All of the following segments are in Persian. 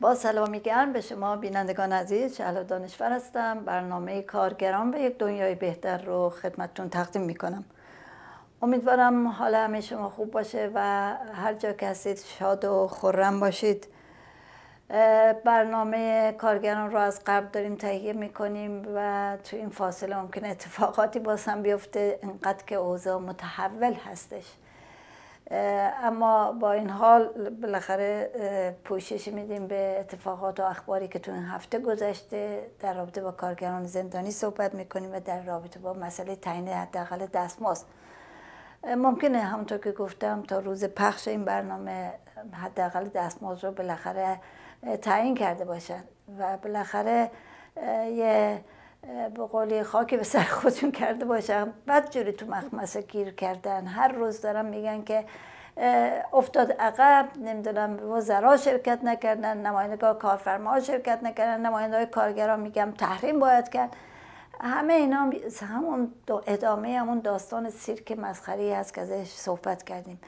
با سلامی گرم به شما بینندگان عزیز شهلا دانشور هستم برنامه کارگران به یک دنیای بهتر رو خدمتتون تقدیم میکنم امیدوارم حال همه شما خوب باشه و هر جا که هستید شاد و خورم باشید برنامه کارگران رو از قبل داریم تهیه میکنیم و تو این فاصله ممکن اتفاقاتی باسم بیفته انقدر که اوضاع متحول هستش اما با این حال بالاخره پوشش میدیم به اتفاقات و اخباری که تو این هفته گذشته در رابطه با کارگران زندانی صحبت میکنیم و در رابطه با مسئله تعیین حداقل دستمزد ممکنه همونطور که گفتم تا روز پخش این برنامه حداقل دستمزد رو بالاخره تعیین کرده باشن و بالاخره یه به قولی خاکی به سر خودشون کرده باشم بعد جوری تو مخمسه گیر کردن هر روز دارم میگن که افتاد عقب نمیدونم وزرا شرکت نکردن نمایندگاه کارفرما شرکت نکردن نمایندگاه کارگران میگم تحریم باید کرد همه اینا همون ادامه همون داستان سیرک مسخری هست که ازش صحبت کردیم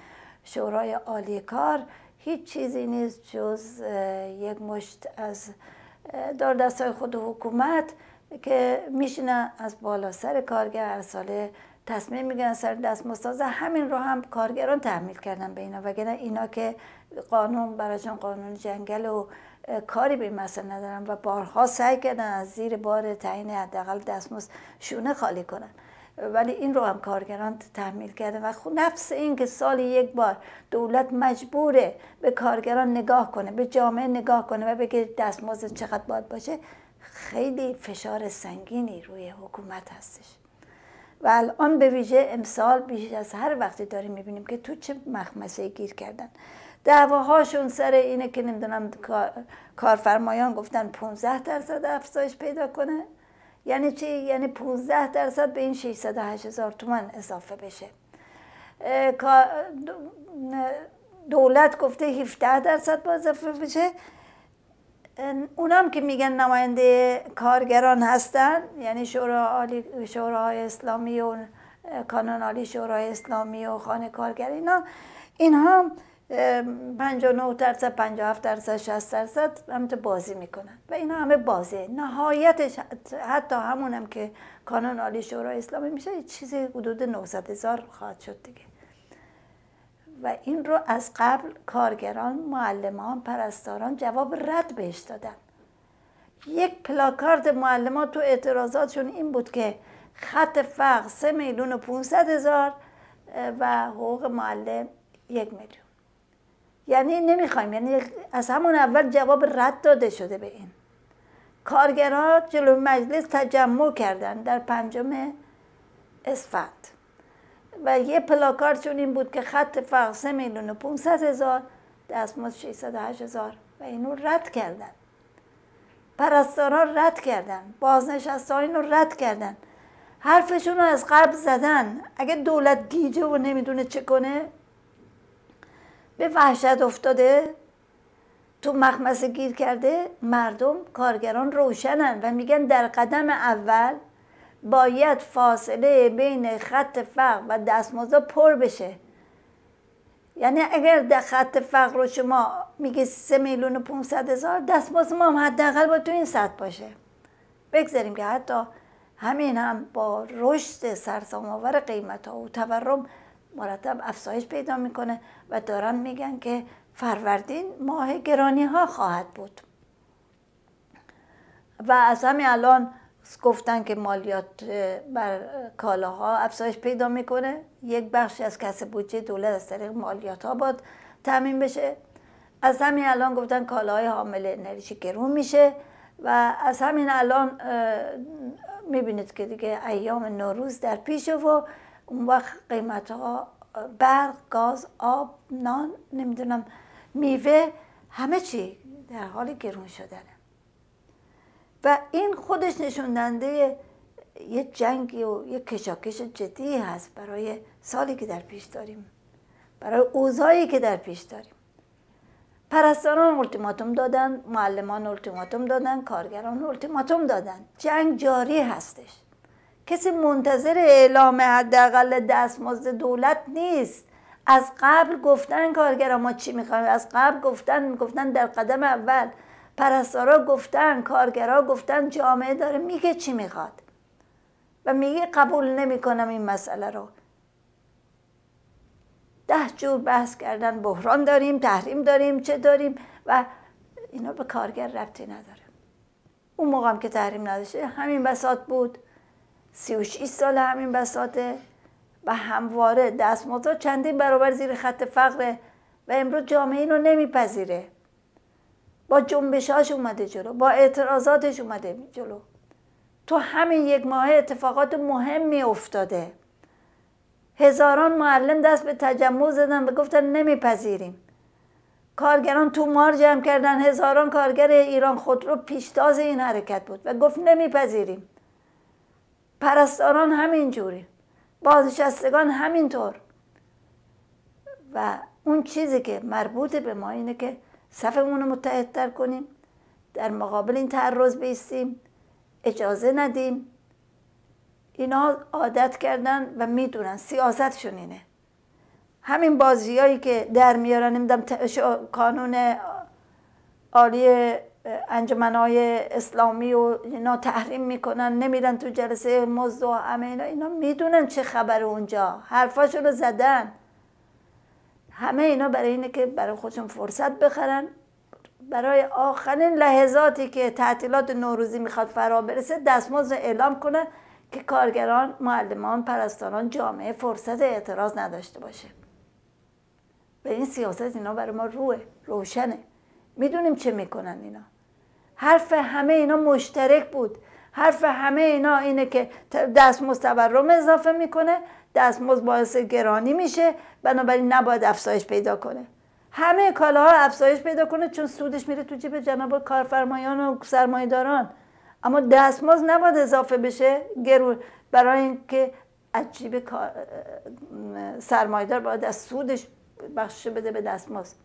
شورای عالی کار هیچ چیزی نیست جز یک مشت از دار دستای خود حکومت که میشینن از بالا سر کارگر هر ساله تصمیم میگن سر دست مستازه همین رو هم کارگران تحمیل کردن به اینا وگرنه اینا که قانون براشون قانون جنگل و کاری به این مسئله ندارن و بارها سعی کردن از زیر بار تعیین حداقل دستمزد شونه خالی کنن ولی این رو هم کارگران تحمیل کردن و خود نفس این که سال یک بار دولت مجبوره به کارگران نگاه کنه به جامعه نگاه کنه و بگه دستمزد چقدر باید باشه خیلی فشار سنگینی روی حکومت هستش و الان به ویژه امسال بیش از هر وقتی داریم میبینیم که تو چه مخمسه گیر کردن دعواهاشون سر اینه که نمیدونم کارفرمایان گفتن 15 درصد افزایش پیدا کنه یعنی چی؟ یعنی 15 درصد به این 608 هزار تومن اضافه بشه دولت گفته 17 درصد با اضافه بشه اونام که میگن نماینده کارگران هستن یعنی شورای شورای اسلامی و کانون عالی شورای اسلامی و خانه کارگر اینا اینها 59 درصد 57 درصد 60 درصد همینطور بازی میکنن و اینا همه بازی نهایتش حتی همونم که کانون عالی شورای اسلامی میشه چیزی حدود 900 هزار خواهد شد دیگه و این رو از قبل کارگران، معلمان، پرستاران جواب رد بهش دادن یک پلاکارد معلمان تو اعتراضاتشون این بود که خط فقر سه میلیون و 500 هزار و حقوق معلم یک میلیون یعنی نمیخوایم یعنی از همون اول جواب رد داده شده به این کارگران جلو مجلس تجمع کردن در پنجم اسفند و یه پلاکارشون این بود که خط فقر 3 میلیون و 500 هزار دستمزد 608 هزار و اینو رد کردن پرستارا رد کردن بازنشسته اینو رد کردن حرفشون رو از قبل زدن اگه دولت گیجه و نمیدونه چه کنه به وحشت افتاده تو مخمسه گیر کرده مردم کارگران روشنن و میگن در قدم اول باید فاصله بین خط فقر و دستمزد پر بشه یعنی اگر در خط فقر رو شما میگی سه میلیون و 500 هزار دستمزد ما هم حداقل با تو این سطح باشه بگذاریم که حتی همین هم با رشد سرسام‌آور قیمت ها و تورم مرتب افزایش پیدا میکنه و دارن میگن که فروردین ماه گرانی ها خواهد بود و از همین الان گفتن که مالیات بر کالاها افزایش پیدا میکنه یک بخشی از کسب بودجه دولت از طریق مالیات ها باید تعمین بشه از همین الان گفتن کالاهای حامل انرژی گرون میشه و از همین الان میبینید که دیگه ایام نوروز در پیش و اون وقت قیمت ها برق، گاز، آب، نان نمیدونم میوه همه چی در حال گرون شدنه و این خودش نشوندنده یه جنگی و یه کشاکش جدی هست برای سالی که در پیش داریم برای اوضاعی که در پیش داریم پرستاران اولتیماتوم دادن معلمان اولتیماتوم دادن کارگران اولتیماتوم دادن جنگ جاری هستش کسی منتظر اعلام حداقل دستمزد دولت نیست از قبل گفتن کارگران ما چی میخوایم از قبل گفتن گفتن در قدم اول پرستارا گفتن کارگرا گفتن جامعه داره میگه چی میخواد و میگه قبول نمیکنم این مسئله رو ده جور بحث کردن بحران داریم تحریم داریم چه داریم و اینا به کارگر ربطی نداره اون موقع هم که تحریم نداشته همین بساط بود و سال همین بساطه و همواره دستمزد چندین برابر زیر خط فقره و امروز جامعه اینو نمیپذیره با جنبشاش اومده جلو با اعتراضاتش اومده جلو تو همین یک ماه اتفاقات مهمی افتاده هزاران معلم دست به تجمع زدن و گفتن نمیپذیریم کارگران تو مار جمع کردن هزاران کارگر ایران خودرو پیشتاز این حرکت بود و گفت نمیپذیریم پرستاران همینجوری بازنشستگان همینطور و اون چیزی که مربوط به ما اینه که صفمون رو متحدتر کنیم در مقابل این تعرض بیستیم اجازه ندیم اینا عادت کردن و میدونن سیاستشون اینه همین بازیایی که در میارن نمیدونم کانون عالی انجمنهای اسلامی و اینا تحریم میکنن نمیرن تو جلسه مزد و همه اینا اینا میدونن چه خبر اونجا حرفاشون رو زدن همه اینا برای اینه که برای خودشون فرصت بخرن برای آخرین لحظاتی که تعطیلات نوروزی میخواد فرا برسه دستمزد اعلام کنه که کارگران، معلمان، پرستاران، جامعه فرصت اعتراض نداشته باشه به این سیاست اینا برای ما روه، روشنه میدونیم چه میکنن اینا حرف همه اینا مشترک بود حرف همه اینا اینه که دست تورم اضافه میکنه دستمزد باعث گرانی میشه بنابراین نباید افزایش پیدا کنه همه کالاها افزایش پیدا کنه چون سودش میره تو جیب جناب کارفرمایان و سرمایهداران اما دستمزد نباید اضافه بشه گرون برای اینکه از جیب سرمایدار باید از سودش بخش بده به دستمزد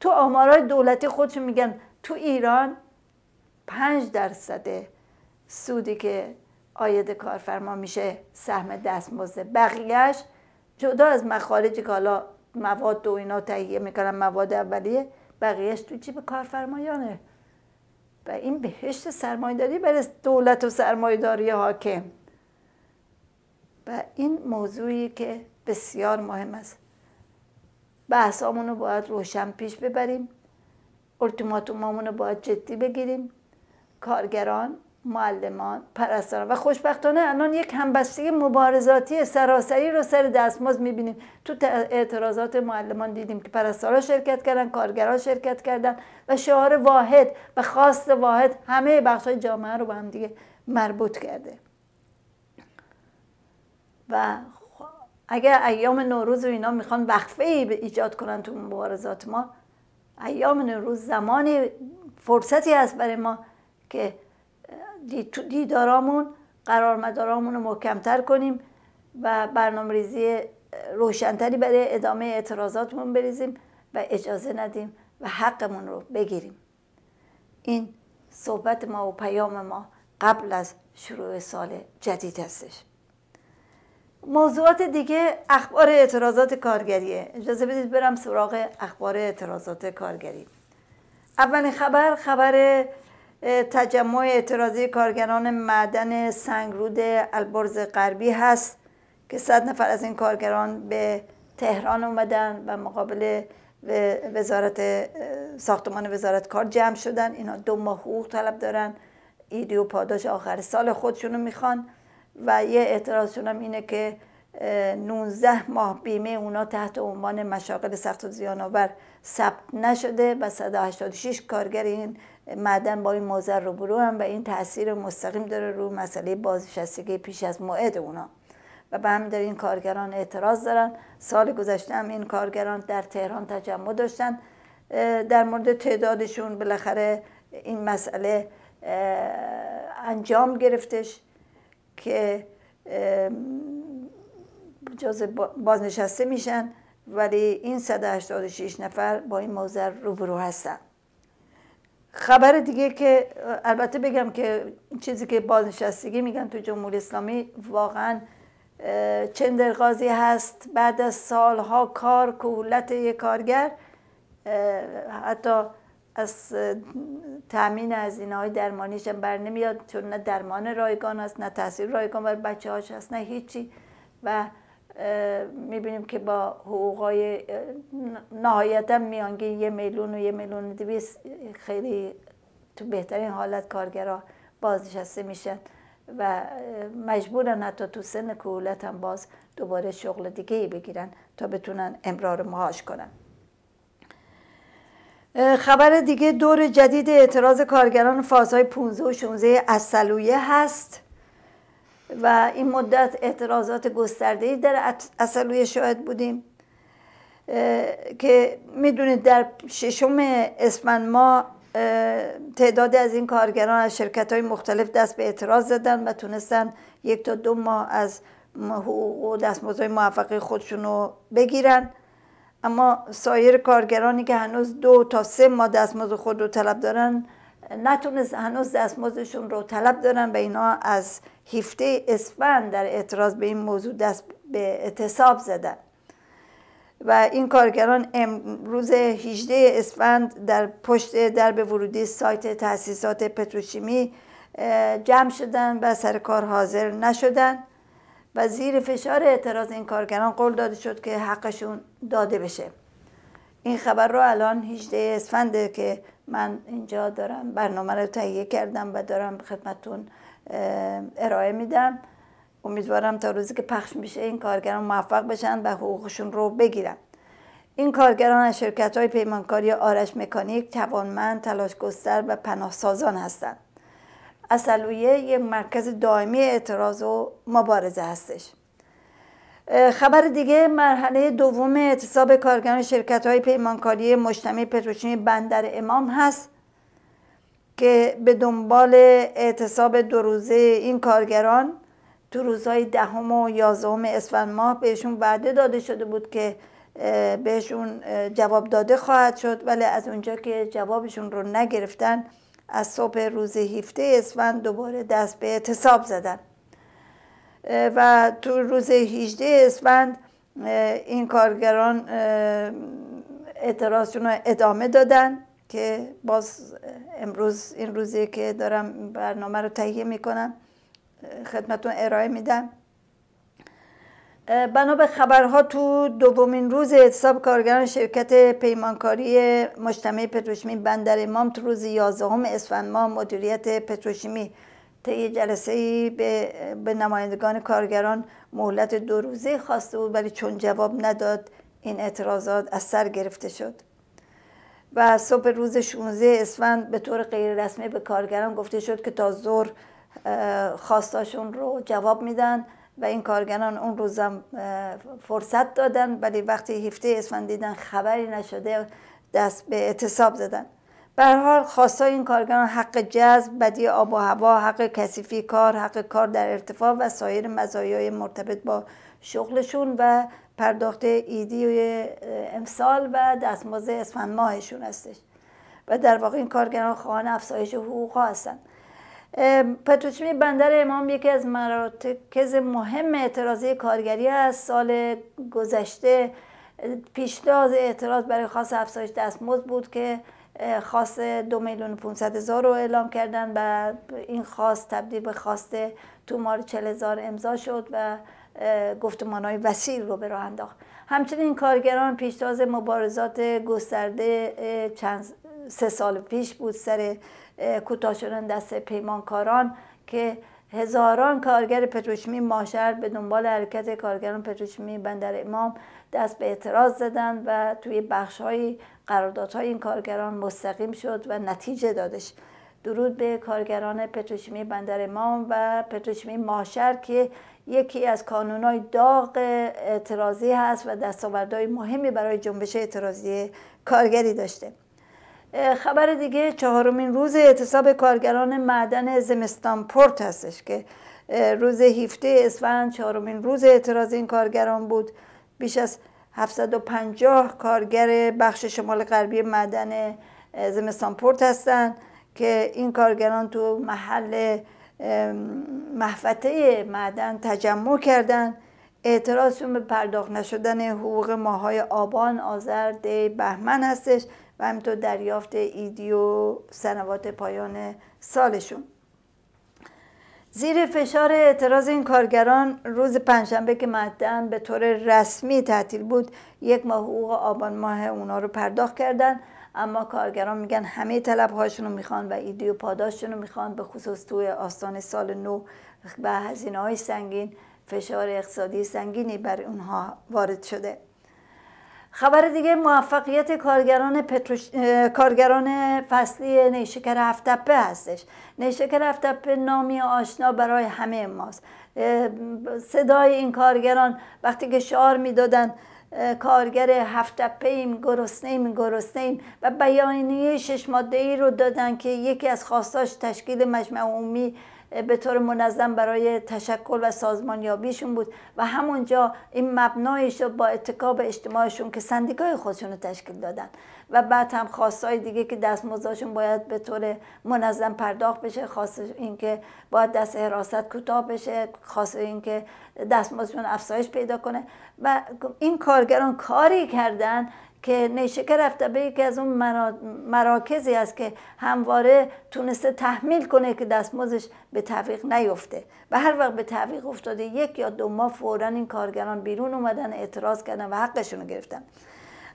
تو آمارای دولتی خودشون میگن تو ایران پنج درصد سودی که آید کارفرما میشه سهم موزه بقیهش جدا از مخارجی که حالا مواد و اینا تهیه میکنن مواد اولیه بقیهش تو جیب کارفرمایانه و این بهشت سرمایداری برای دولت و سرمایداری حاکم و این موضوعی که بسیار مهم است بحث رو باید روشن پیش ببریم ارتماتوم رو باید جدی بگیریم کارگران معلمان پرستاران و خوشبختانه الان یک همبستگی مبارزاتی سراسری رو سر ماز میبینیم تو اعتراضات معلمان دیدیم که پرستارا شرکت کردن کارگران شرکت کردن و شعار واحد و خواست واحد همه بخشای جامعه رو با هم دیگه مربوط کرده و اگر ایام نوروز رو اینا میخوان وقفه ای ایجاد کنن تو مبارزات ما ایام نوروز زمانی فرصتی هست برای ما که دیدارامون مدارامون رو محکمتر کنیم و برنامه ریزی روشنتری برای ادامه اعتراضاتمون بریزیم و اجازه ندیم و حقمون رو بگیریم این صحبت ما و پیام ما قبل از شروع سال جدید هستش موضوعات دیگه اخبار اعتراضات کارگریه اجازه بدید برم سراغ اخبار اعتراضات کارگری اولین خبر خبر تجمع اعتراضی کارگران معدن سنگرود البرز غربی هست که صد نفر از این کارگران به تهران اومدن و مقابل وزارت ساختمان وزارت کار جمع شدن اینا دو ماه حقوق طلب دارن ایدیو و پاداش آخر سال خودشونو میخوان و یه اعتراضشون هم اینه که 19 ماه بیمه اونا تحت عنوان مشاغل سخت و آور ثبت نشده و 186 کارگر این معدن با این موزر رو برو هم و این تاثیر مستقیم داره رو مسئله بازنشستگی پیش از موعد اونا و به همین این کارگران اعتراض دارن سال گذشته هم این کارگران در تهران تجمع داشتن در مورد تعدادشون بالاخره این مسئله انجام گرفتش که جز بازنشسته میشن ولی این 186 نفر با این موزر روبرو هستن خبر دیگه که البته بگم که چیزی که بازنشستگی میگن تو جمهوری اسلامی واقعا چندرغازی هست بعد از سالها کار کولت یک کارگر حتی از تامین از اینهای درمانیش هم بر نمیاد چون نه درمان رایگان است، نه تاثیر رایگان بر بچه هاش هست نه هیچی و میبینیم که با حقوقای نهایتا میانگی یه میلیون و یه میلیون دویست خیلی تو بهترین حالت کارگرا بازنشسته میشن و مجبورن حتی تو سن کهولت هم باز دوباره شغل دیگه ای بگیرن تا بتونن امرار معاش کنن خبر دیگه دور جدید اعتراض کارگران فازهای 15 و 16 اصلویه هست و این مدت اعتراضات گسترده ای در اصلوی شاهد بودیم که میدونید در ششم اسفند ما تعداد از این کارگران از شرکت های مختلف دست به اعتراض زدن و تونستن یک تا دو ماه از حقوق و موفقی موفقی خودشون رو بگیرن اما سایر کارگرانی که هنوز دو تا سه ماه دستمزد خود رو طلب دارن نتونست هنوز دستمزدشون رو طلب دارن و اینا از هفته اسفند در اعتراض به این موضوع دست به اعتصاب زدن و این کارگران امروز 18 اسفند در پشت درب ورودی سایت تاسیسات پتروشیمی جمع شدن و سر کار حاضر نشدن و زیر فشار اعتراض این کارگران قول داده شد که حقشون داده بشه این خبر رو الان 18 اسفند که من اینجا دارم برنامه رو تهیه کردم و دارم خدمتون ارائه میدم امیدوارم تا روزی که پخش میشه این کارگران موفق بشن و حقوقشون رو بگیرن این کارگران از شرکت های پیمانکاری آرش مکانیک توانمند تلاش گستر و سازان هستند اصلویه یک مرکز دائمی اعتراض و مبارزه هستش خبر دیگه مرحله دوم اعتصاب کارگران شرکت های پیمانکاری مجتمع پتروشیمی بندر امام هست که به دنبال اعتصاب دو روزه این کارگران تو روزهای دهم و یازدهم اسفند ماه بهشون وعده داده شده بود که بهشون جواب داده خواهد شد ولی از اونجا که جوابشون رو نگرفتن از صبح روز هفته اسفند دوباره دست به اعتصاب زدن و تو روز 18 اسفند این کارگران اعتراضشون رو ادامه دادن که باز امروز این روزی که دارم برنامه رو تهیه میکنم خدمتون ارائه میدم بنا به خبرها تو دومین روز اعتصاب کارگران شرکت پیمانکاری مجتمع پتروشیمی بندر امام تو روز 11 اسفند ماه مدیریت پتروشیمی طی جلسه ای به, به نمایندگان کارگران مهلت دو روزه خواسته بود ولی چون جواب نداد این اعتراضات از سر گرفته شد و صبح روز 16 اسفند به طور غیر رسمی به کارگران گفته شد که تا ظهر خواستاشون رو جواب میدن و این کارگران اون روزم فرصت دادن ولی وقتی هفته اسفند دیدن خبری نشده دست به اعتصاب زدن به حال خواستای این کارگران حق جذب بدی آب و هوا حق کثیفی کار حق کار در ارتفاع و سایر مزایای مرتبط با شغلشون و پرداخت ایدی و امسال و دستمزد اسفند ماهشون هستش و در واقع این کارگران خواهان افزایش حقوق ها هستند پتروشیمی بندر امام یکی از مراکز مهم اعتراضی کارگری است سال گذشته پیشتاز اعتراض برای خاص افزایش دستمزد بود که خاص دو میلیون پونصد هزار رو اعلام کردن و این خواست تبدیل به خواست تومار چل هزار امضا شد و گفتمان های وسیع رو به راه انداخت همچنین کارگران پیشتاز مبارزات گسترده چند سه سال پیش بود سر کوتاه شدن دست پیمانکاران که هزاران کارگر پتروشیمی ماشر به دنبال حرکت کارگران پتروشیمی بندر امام دست به اعتراض زدند و توی قرارداد قراردادهای این کارگران مستقیم شد و نتیجه دادش درود به کارگران پتروشیمی بندر امام و پتروشیمی ماشر که یکی از کانونای داغ اعتراضی هست و دستاوردهای مهمی برای جنبش اعتراضی کارگری داشته خبر دیگه چهارمین روز اعتصاب کارگران معدن زمستان پورت هستش که روز هفته اسفند چهارمین روز اعتراض این کارگران بود بیش از 750 کارگر بخش شمال غربی معدن زمستان پورت هستند که این کارگران تو محل محفته معدن تجمع کردند اعتراضشون به پرداخت نشدن حقوق ماهای آبان آذر دی بهمن هستش و همینطور دریافت ایدیو e و سنوات پایان سالشون زیر فشار اعتراض این کارگران روز پنجشنبه که مدن به طور رسمی تعطیل بود یک ماه حقوق آبان ماه اونا رو پرداخت کردن اما کارگران میگن همه طلب هاشون رو میخوان و ایدیو e و پاداششون رو میخوان به خصوص توی آستان سال نو و هزینه های سنگین فشار اقتصادی سنگینی بر اونها وارد شده خبر دیگه موفقیت کارگران, پتروش... کارگران فصلی نیشکر هفتپه هستش نیشکر هفتپه نامی آشنا برای همه ماست صدای این کارگران وقتی که شعار میدادن کارگر هفتپه ایم گرسنه ایم گرسنه ایم و بیانیه شش ماده ای رو دادن که یکی از خواستاش تشکیل مجمع عمومی به طور منظم برای تشکل و سازمانیابیشون بود و همونجا این مبنایش رو با اتکا اجتماعشون که سندیکای خودشون رو تشکیل دادن و بعد هم خواستهای دیگه که دستمزدشون باید به طور منظم پرداخت بشه خواست اینکه باید دست حراست کوتاه بشه خواست اینکه دستمزدشون افزایش پیدا کنه و این کارگران کاری کردن که نیشکر رفته یکی از اون مراکزی است که همواره تونسته تحمیل کنه که دستمزدش به تعویق نیفته و هر وقت به تعویق افتاده یک یا دو ماه فورا این کارگران بیرون اومدن اعتراض کردن و حقشون رو گرفتن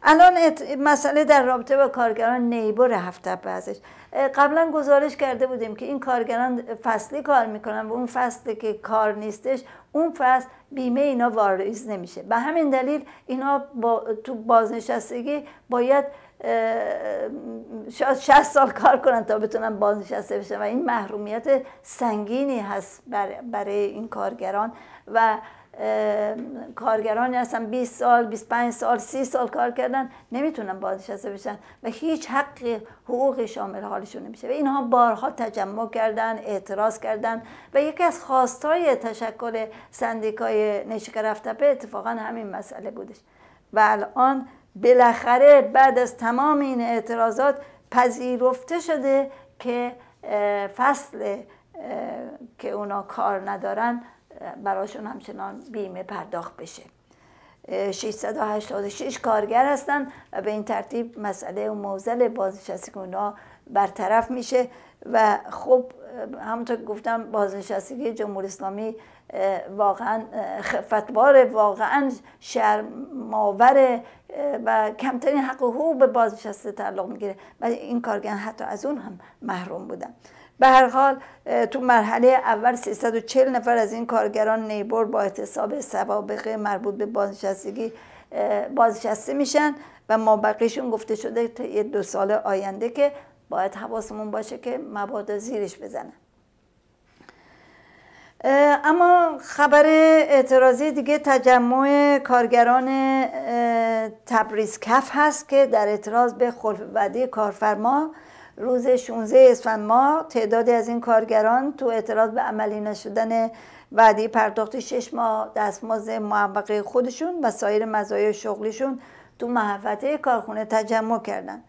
الان مسئله در رابطه با کارگران نیبر هفته ازش قبلا گزارش کرده بودیم که این کارگران فصلی کار میکنن و اون فصلی که کار نیستش اون فصل بیمه اینا واریز نمیشه به همین دلیل اینا با تو بازنشستگی باید شاید 60 سال کار کنن تا بتونن بازنشسته بشن و این محرومیت سنگینی هست برای این کارگران و کارگرانی هستن 20 سال 25 سال 30 سال کار کردن نمیتونن بازنشسته بشن و هیچ حق حقوقی شامل حالشون نمیشه و اینها بارها تجمع کردن اعتراض کردن و یکی از خواستای تشکل سندیکای نشک به اتفاقا همین مسئله بودش و الان بالاخره بعد از تمام این اعتراضات پذیرفته شده که فصل که اونا کار ندارن براشون همچنان بیمه پرداخت بشه 686 کارگر هستن و به این ترتیب مسئله و موزل بازنشستگی اونا برطرف میشه و خب همونطور که گفتم بازنشستگی جمهوری اسلامی واقعا خفتبار واقعا شرماوره و کمترین حق و حقوق به بازنشسته تعلق میگیره و این کارگر حتی از اون هم محروم بودن به هر حال تو مرحله اول 340 نفر از این کارگران نیبور با احتساب سوابق مربوط به بازنشستگی بازنشسته میشن و ما بقیشون گفته شده تا یه دو سال آینده که باید حواسمون باشه که مبادا زیرش بزنن اما خبر اعتراضی دیگه تجمع کارگران تبریز کف هست که در اعتراض به خلف وعده کارفرما روز 16 اسفند تعدادی از این کارگران تو اعتراض به عملی نشدن وعده پرداخت شش ماه دستمزد معوقه خودشون و سایر مزایای شغلیشون تو محوطه کارخونه تجمع کردند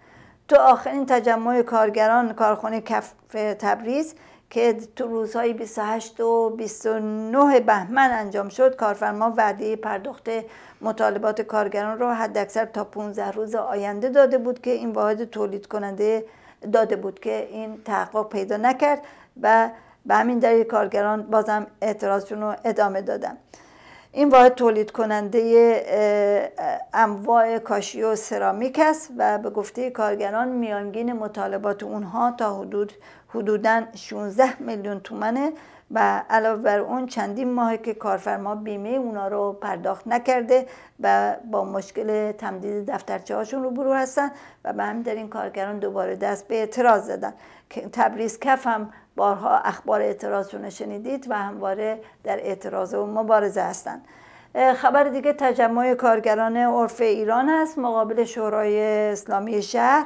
تو آخرین تجمع کارگران کارخونه کف تبریز که تو روزهای 28 و 29 بهمن انجام شد کارفرما وعده پرداخت مطالبات کارگران را حداکثر تا 15 روز آینده داده بود که این واحد تولید کننده داده بود که این تحقق پیدا نکرد و به همین دلیل کارگران بازم اعتراضشون رو ادامه دادن این واحد تولید کننده انواع کاشی و سرامیک است و به گفته کارگران میانگین مطالبات اونها تا حدود حدوداً 16 میلیون تومنه و علاوه بر اون چندین ماه که کارفرما بیمه اونا رو پرداخت نکرده و با مشکل تمدید دفترچه هاشون روبرو هستن و به همین این کارگران دوباره دست به اعتراض زدن تبریز کف هم بارها اخبار اعتراضشون شنیدید و همواره در اعتراض و مبارزه هستند خبر دیگه تجمع کارگران عرف ایران هست مقابل شورای اسلامی شهر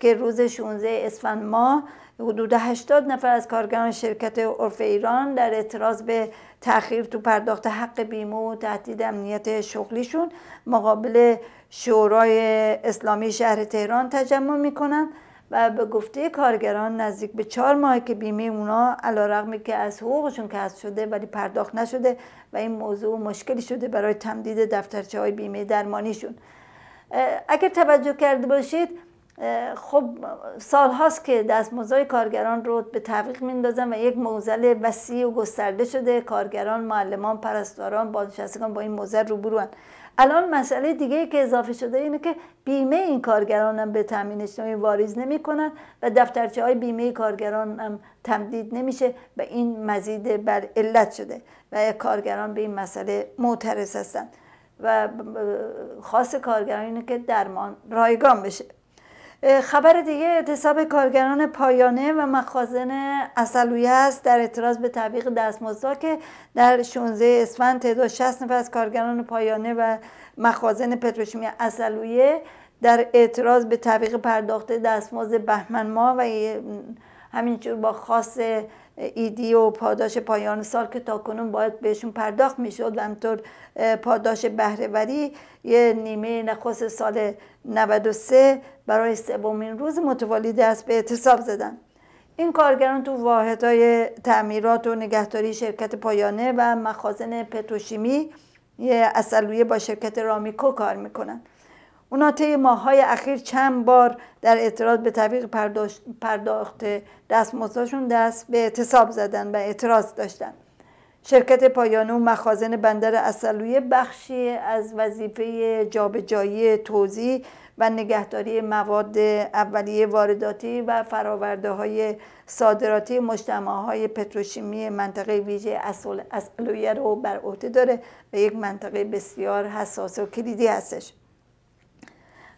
که روز 16 اسفند ماه حدود 80 نفر از کارگران شرکت عرف ایران در اعتراض به تاخیر تو پرداخت حق بیمه و تهدید امنیت شغلیشون مقابل شورای اسلامی شهر تهران تجمع میکنن و به گفته کارگران نزدیک به چهار ماه که بیمه اونا علا رقمی که از حقوقشون کسر شده ولی پرداخت نشده و این موضوع مشکلی شده برای تمدید دفترچه های بیمه درمانیشون اگر توجه کرده باشید خب سال هاست که دستموزای کارگران رو به تعویق میندازن و یک موزل وسیع و گسترده شده کارگران، معلمان، پرستاران، بازنشستگان با این موزل بروند. الان مسئله دیگه که اضافه شده اینه که بیمه این کارگران هم به تامین اجتماعی واریز کنن و دفترچه های بیمه کارگران هم تمدید نمیشه و این مزید بر علت شده و کارگران به این مسئله معترض هستند و خاص کارگران اینه که درمان رایگان بشه خبر دیگه اعتصاب کارگران پایانه و مخازن اصلویه است در اعتراض به تعویق دستمزدها که در 16 اسفند تعداد 60 نفر از کارگران پایانه و مخازن پتروشیمی اصلویه در اعتراض به تعویق پرداخت دستمزد بهمن ما و همینجور با خاص ایدی و پاداش پایان سال که تاکنون باید بهشون پرداخت میشد و همطور پاداش بهرهوری یه نیمه نخست سال 93 برای سومین روز متوالی دست به اعتصاب زدن این کارگران تو واحدهای تعمیرات و نگهداری شرکت پایانه و مخازن پتروشیمی یه اصلویه با شرکت رامیکو کار میکنن اونا طی ماههای اخیر چند بار در اعتراض به تعویق پرداخت دستمزدشون دست به اعتصاب زدن و اعتراض داشتن شرکت پایانو مخازن بندر اصلویه بخشی از وظیفه جابجایی توزیع و نگهداری مواد اولیه وارداتی و فراورده های صادراتی مجتمع های پتروشیمی منطقه ویژه اصلویه رو بر عهده داره و یک منطقه بسیار حساس و کلیدی هستش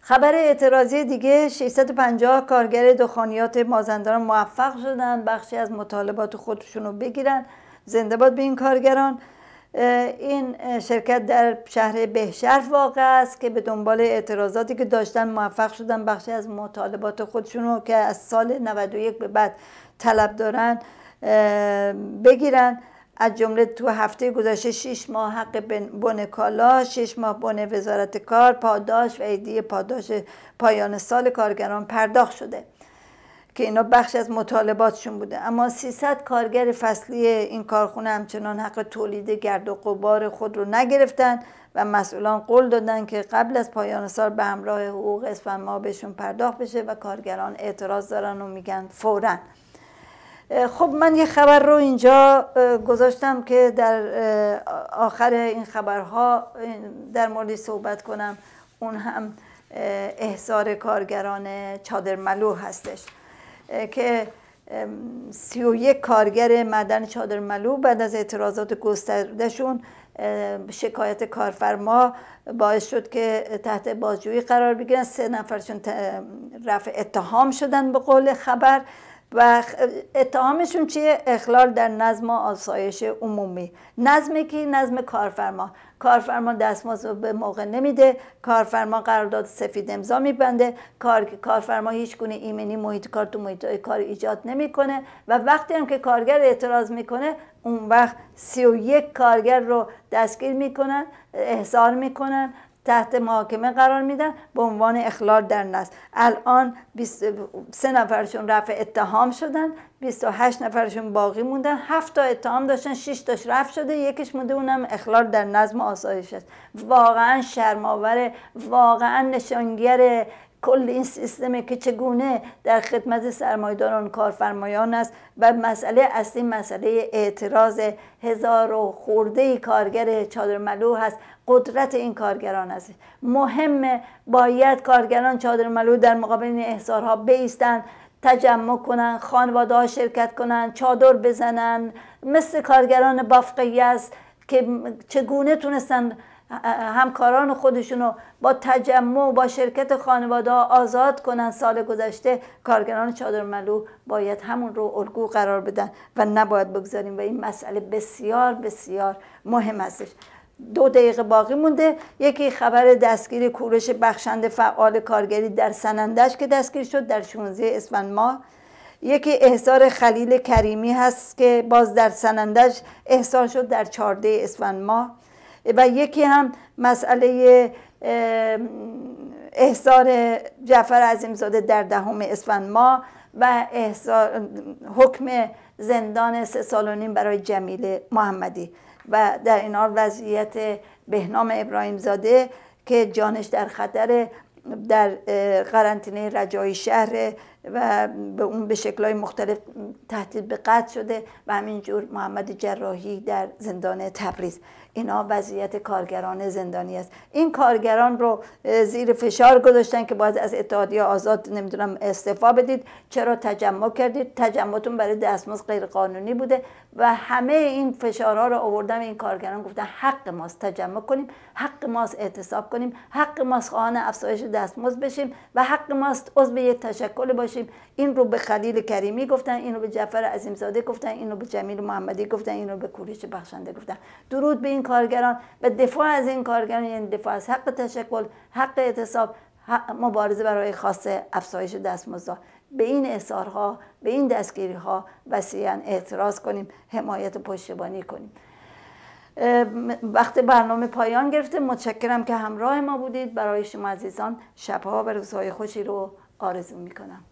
خبر اعتراضی دیگه 650 کارگر دخانیات مازندران موفق شدن بخشی از مطالبات خودشون رو بگیرن زنده باد به این کارگران این شرکت در شهر بهشرف واقع است که به دنبال اعتراضاتی که داشتن موفق شدن بخشی از مطالبات خودشون رو که از سال 91 به بعد طلب دارن بگیرن از جمله تو هفته گذشته 6 ماه حق بن کالا 6 ماه بن وزارت کار پاداش و ایدی پاداش پایان سال کارگران پرداخت شده که اینا بخش از مطالباتشون بوده اما 300 کارگر فصلی این کارخونه همچنان حق تولید گرد و قبار خود رو نگرفتن و مسئولان قول دادن که قبل از پایان سال به همراه حقوق اسفن ما بهشون پرداخت بشه و کارگران اعتراض دارن و میگن فوراً خب من یه خبر رو اینجا گذاشتم که در آخر این خبرها در مورد صحبت کنم اون هم احضار کارگران چادر ملو هستش که سی و یک کارگر مدن چادر ملو بعد از اعتراضات گستردهشون شکایت کارفرما باعث شد که تحت بازجویی قرار بگیرن سه نفرشون رفع اتهام شدن به قول خبر و اتهامشون چیه اخلال در نظم و آسایش عمومی نظم کی نظم کارفرما کارفرما دستمزد به موقع نمیده کارفرما قرارداد سفید امضا میبنده کار کارفرما هیچ گونه ایمنی محیط کار تو محیط کار ایجاد نمیکنه و وقتی هم که کارگر اعتراض میکنه اون وقت سی کارگر رو دستگیر میکنن احضار میکنن تحت محاکمه قرار میدن به عنوان اخلال در نصب الان 23 نفرشون رفع اتهام شدن 28 نفرشون باقی موندن 7 تا اتهام داشتن 6 تاش رفع شده یکیش مونده اونم اخلال در نظم آسایش است واقعا شرم واقعا نشانگر کل این سیستمه که چگونه در خدمت سرمایداران کارفرمایان است و مسئله اصلی مسئله اعتراض هزار و خورده کارگر چادر ملوه هست قدرت این کارگران است مهمه باید کارگران چادر ملوه در مقابل این احضارها بیستند تجمع کنن خانواده ها شرکت کنن چادر بزنن مثل کارگران بافقی است که چگونه تونستن همکاران خودشون رو با تجمع با شرکت خانواده آزاد کنن سال گذشته کارگران چادر ملو باید همون رو الگو قرار بدن و نباید بگذاریم و این مسئله بسیار بسیار مهم هستش دو دقیقه باقی مونده یکی خبر دستگیری کورش بخشند فعال کارگری در سنندش که دستگیر شد در 16 اسفند ماه یکی احضار خلیل کریمی هست که باز در سنندش احضار شد در 14 اسفند ماه و یکی هم مسئله احضار جعفر عظیمزاده در دهم اسفند ما و حکم زندان سه سال و نیم برای جمیل محمدی و در این حال وضعیت بهنام ابراهیم زاده که جانش در خطر در قرنطینه رجای شهر و به اون به شکلهای مختلف تهدید به قتل شده و همینجور محمد جراحی در زندان تبریز اینا وضعیت کارگران زندانی است این کارگران رو زیر فشار گذاشتن که باید از اتحادیه آزاد نمیدونم استعفا بدید چرا تجمع کردید تجمعتون برای دستمزد غیر قانونی بوده و همه این فشارها رو آوردن این کارگران گفتن حق ماست تجمع کنیم حق ماست اعتصاب کنیم حق ماست خواهان افزایش دستمزد بشیم و حق ماست عضو یک تشکل باشیم این رو به خلیل کریمی گفتن این رو به جعفر عظیمزاده گفتن این رو به جمیل محمدی گفتن این رو به کوریش بخشنده گفتن درود به این کارگران و دفاع از این کارگران یعنی دفاع از حق تشکل حق اعتصاب مبارزه برای خاص افزایش دستمزد به این ها به این دستگیری ها وسیعا اعتراض کنیم حمایت و پشتیبانی کنیم وقت برنامه پایان گرفته متشکرم که همراه ما بودید برای شما عزیزان شبها و روزهای خوشی رو آرزو میکنم